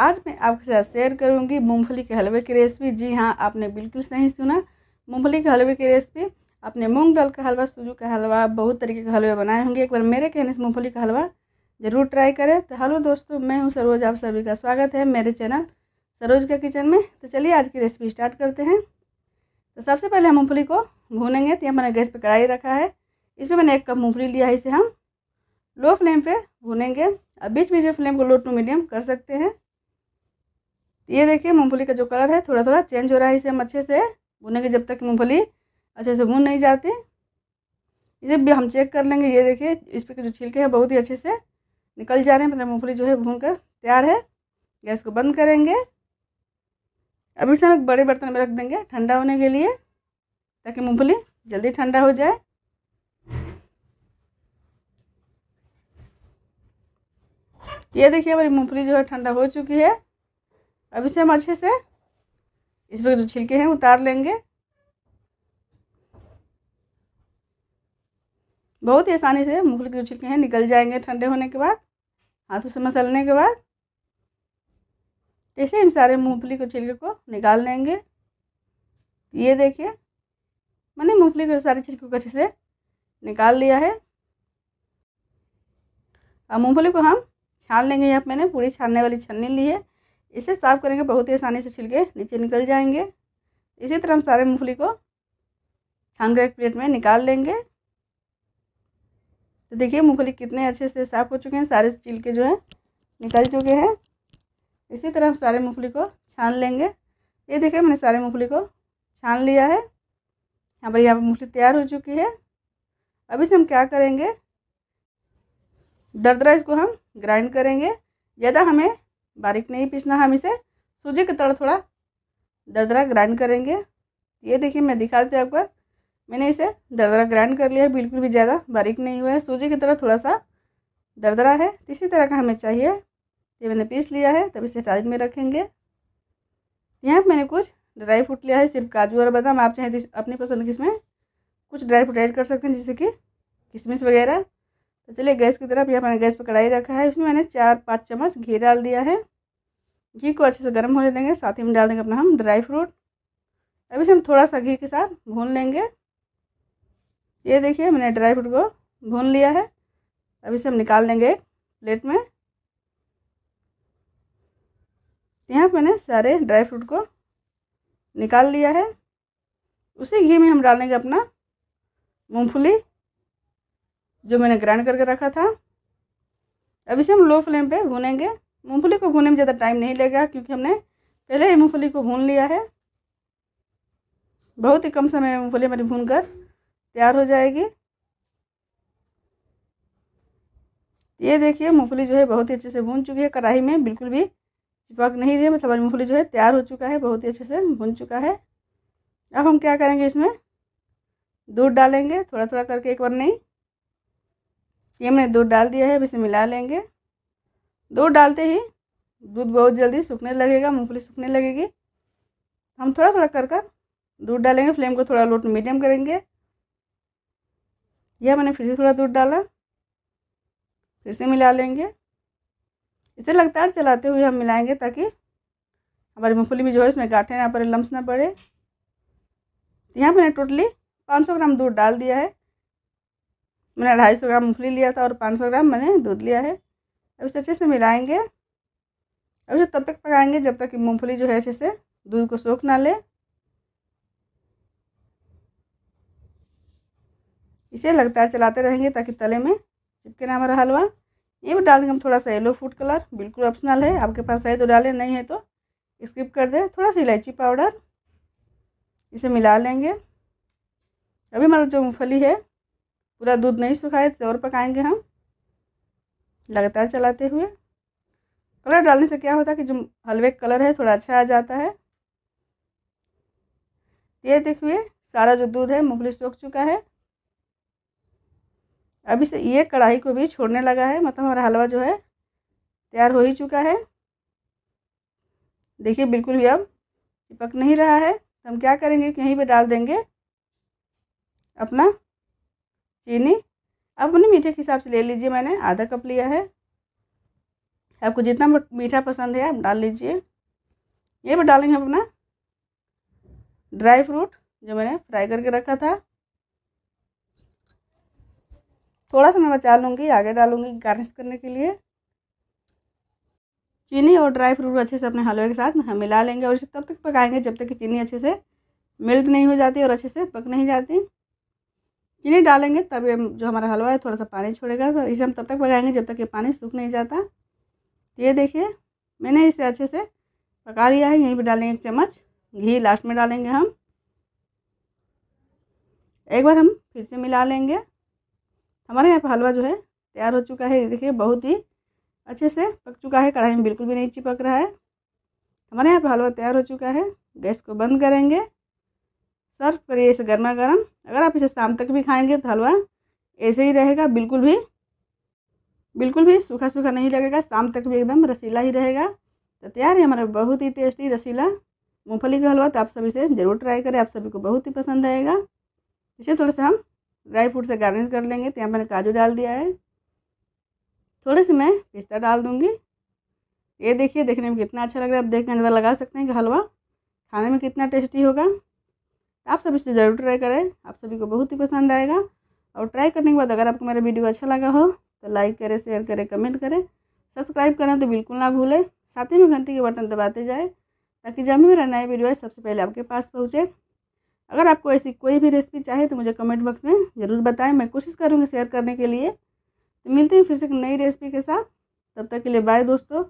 आज मैं आपके साथ शेयर करूंगी मूंगफली के हलवे की रेसिपी जी हाँ आपने बिल्कुल सही सुना मूंगफली के हलवे की रेसिपी आपने मूंग दाल का हलवा सूजू का हलवा बहुत तरीके के हलवे बनाए होंगे एक बार मेरे कहने से मूँगफली का हलवा ज़रूर ट्राई करें तो हेलो दोस्तों मैं हूँ सरोज आप सभी का स्वागत है मेरे चैनल सरोज का किचन में तो चलिए आज की रेसिपी स्टार्ट करते हैं तो सबसे पहले हम मूँगफली को भूनेंगे तो यहाँ मैंने गैस पर कढ़ाई रखा है इसमें मैंने एक कप मूँगफली लिया है इसे हम लो फ्लेम पे भूनेंगे और बीच बीच में फ्लेम को लो टू मीडियम कर सकते हैं ये देखिए मूँगफली का जो कलर है थोड़ा थोड़ा चेंज हो रहा है इसे हम अच्छे से भुनेंगे जब तक मूँगफली अच्छे से भून नहीं जाती इसे भी हम चेक कर लेंगे ये देखिए इस पर जो छिलके हैं बहुत ही अच्छे से निकल जा रहे हैं मतलब मूँगफली जो है भून कर तैयार है गैस को बंद करेंगे अब इसे हम एक बड़े बर्तन में रख देंगे ठंडा होने के लिए ताकि मूँगफली जल्दी ठंडा हो जाए ये देखिए हमारी मूँगफली जो है ठंडा हो चुकी है अब इसे हम अच्छे से इस पर जो छिलके हैं उतार लेंगे बहुत ही आसानी से मूंगफली के जो छिलके हैं निकल जाएंगे ठंडे होने के बाद हाथों से मसलने के बाद ऐसे हम सारे मूंगफली के छिलके को निकाल लेंगे ये देखिए मैंने मूंगफली के सारे छिलके को अच्छे से निकाल लिया है अब मूंगफली को हम छान लेंगे यहाँ मैंने पूरी छानने वाली छन्नी ली है इसे साफ़ करेंगे बहुत ही आसानी से छिलके नीचे निकल जाएंगे इसी तरह हम सारे मूंगफली को छान कर एक प्लेट में निकाल लेंगे तो देखिए मूंगफली कितने अच्छे से साफ़ हो चुके हैं सारे छिलके जो हैं निकल चुके हैं इसी तरह हम सारे मूंगफली को छान लेंगे ये देखिए मैंने सारे मूंगफली को छान लिया है यहाँ पर यहाँ पर मूँगफली तैयार हो चुकी है अब इसे हम क्या करेंगे दरदरा इसको हम ग्राइंड करेंगे ज़्यादा हमें बारीक नहीं पीसना हम इसे सूजी की तरह थोड़ा दरदरा ग्राइंड करेंगे ये देखिए मैं दिखा हैं आपको मैंने इसे दरदरा ग्राइंड कर लिया है बिल्कुल भी ज़्यादा बारीक नहीं हुआ है सूजी की तरह थोड़ा सा दरदरा है इसी तरह का हमें चाहिए ये मैंने पीस लिया है तब इसे साइड में रखेंगे यहाँ मैंने कुछ ड्राई फ्रूट लिया है सिर्फ काजू और बादाम आप चाहें तो अपनी पसंद की इसमें कुछ ड्राई फ्रूट ऐड कर सकते हैं जैसे कि किशमिश वगैरह तो चलिए गैस की तरफ यह मैंने गैस पर कढ़ाई रखा है उसमें मैंने चार पाँच चम्मच घी डाल दिया है घी को अच्छे से गर्म होने देंगे साथ ही में डाल देंगे अपना हम ड्राई फ्रूट अभी से हम थोड़ा सा घी के साथ भून लेंगे ये देखिए मैंने ड्राई फ्रूट को भून लिया है अभी से हम निकाल लेंगे एक प्लेट में यहाँ मैंने सारे ड्राई फ्रूट को निकाल लिया है उसी घी में हम डालेंगे अपना मूँगफली जो मैंने ग्राइंड करके रखा था अब इसे हम लो फ्लेम पे भूनेंगे मूंगफली को भूनने में ज़्यादा टाइम नहीं लगेगा क्योंकि हमने पहले ही मूँगफली को भून लिया है बहुत ही कम समय में मूँगफली हमारी भून कर तैयार हो जाएगी ये देखिए मूँगफली जो है बहुत ही अच्छे से भून चुकी है कढ़ाई में बिल्कुल भी चिपक नहीं रही है मतलब हमारी मूँगफली जो है तैयार हो चुका है बहुत ही अच्छे से भून चुका है अब हम क्या करेंगे इसमें दूध डालेंगे थोड़ा थोड़ा करके एक बार नहीं ये मैंने दूध डाल दिया है अब इसे मिला लेंगे दूध डालते ही दूध बहुत जल्दी सूखने लगेगा मूँगफली सूखने लगेगी हम थोड़ा थोड़ा कर कर दूध डालेंगे फ्लेम को थोड़ा लोट मीडियम करेंगे यह मैंने फिर से थोड़ा दूध डाला फिर से मिला लेंगे इसे लगातार चलाते हुए हम मिलाएंगे ताकि हमारी मूँगफली में जो है इसमें गाँठे ना पड़े लम्स ना पड़े यहाँ मैंने टोटली 500 ग्राम दूध डाल दिया है मैंने अढ़ाई सौ ग्राम मूँगफली लिया था और पाँच सौ ग्राम मैंने दूध लिया है अब इसे अच्छे से मिलाएँगे अब इसे तब तक पकाएंगे जब तक कि मूँगफली जो है अच्छे से दूध को सोख ना ले इसे लगातार चलाते रहेंगे ताकि तले में चिपके ना हमारा हलवा ये भी डाल देंगे हम थोड़ा सा येलो फूड कलर बिल्कुल ऑप्शनल है आपके पास है तो डालें नहीं है तो स्किप कर दें थोड़ा सा इलायची पाउडर इसे मिला लेंगे अभी हमारा जो मूँगफली है पूरा दूध नहीं सुखाए तो और पकाएंगे हम लगातार चलाते हुए कलर डालने से क्या होता है कि जो हलवे का कलर है थोड़ा अच्छा आ जाता है ये देखिए सारा जो दूध है मुगली सोख चुका है अभी से ये कढ़ाई को भी छोड़ने लगा है मतलब हमारा हलवा जो है तैयार हो ही चुका है देखिए बिल्कुल भी अब चिपक नहीं रहा है तो हम क्या करेंगे कहीं यहीं पे डाल देंगे अपना चीनी अब अपने मीठे के हिसाब से ले लीजिए मैंने आधा कप लिया है आपको जितना मीठा पसंद है आप डाल लीजिए ये भी डालेंगे हम अपना ड्राई फ्रूट जो मैंने फ्राई करके रखा था थोड़ा सा मैं बचा लूँगी आगे डालूँगी गार्निश करने के लिए चीनी और ड्राई फ्रूट अच्छे से अपने हलवे के साथ हम मिला लेंगे और इसे तब तक पकाएंगे जब तक कि चीनी अच्छे से मेल्ट नहीं हो जाती और अच्छे से पक नहीं जाती नहीं डालेंगे तभी जो हमारा हलवा है थोड़ा सा पानी छोड़ेगा तो इसे हम तब तक पकाएंगे जब तक ये पानी सूख नहीं जाता तो ये देखिए मैंने इसे अच्छे से पका लिया है यहीं पर डालेंगे एक चम्मच घी लास्ट में डालेंगे हम एक बार हम फिर से मिला लेंगे हमारे यहाँ पर हलवा जो है तैयार हो चुका है ये देखिए बहुत ही अच्छे से पक चुका है कढ़ाई में बिल्कुल भी नहीं चिपक रहा है हमारे यहाँ पर हलवा तैयार हो चुका है गैस को बंद करेंगे सर्व करिए इसे गर्मा गर्म अगर आप इसे शाम तक भी खाएंगे तो हलवा ऐसे ही रहेगा बिल्कुल भी बिल्कुल भी सूखा सूखा नहीं लगेगा शाम तक भी एकदम रसीला ही रहेगा तो तैयार है हमारा बहुत ही टेस्टी रसीला मूँगफली का हलवा तो आप सभी से ज़रूर ट्राई करें आप सभी को बहुत ही पसंद आएगा इसे थोड़ा सा हम ड्राई फ्रूट से गार्निश कर लेंगे तो यहाँ मैंने काजू डाल दिया है थोड़े से मैं पिस्ता डाल दूँगी ये देखिए देखने में कितना अच्छा लग रहा है आप देख के अंदर लगा सकते हैं कि हलवा खाने में कितना टेस्टी होगा तो आप सब इसे ज़रूर ट्राई करें आप सभी को बहुत ही पसंद आएगा और ट्राई करने के बाद अगर आपको मेरा वीडियो अच्छा लगा हो तो लाइक करें शेयर करें कमेंट करें सब्सक्राइब करें तो बिल्कुल ना भूलें साथ ही में घंटे के बटन दबाते जाए ताकि जब भी मेरा नया वीडियो है सबसे पहले आपके पास पहुँचे अगर आपको ऐसी कोई भी रेसिपी चाहे तो मुझे कमेंट बॉक्स में ज़रूर बताएं मैं कोशिश करूँगी शेयर करने के लिए तो मिलते हैं फिर से एक नई रेसिपी के साथ तब तक के लिए बाय दोस्तों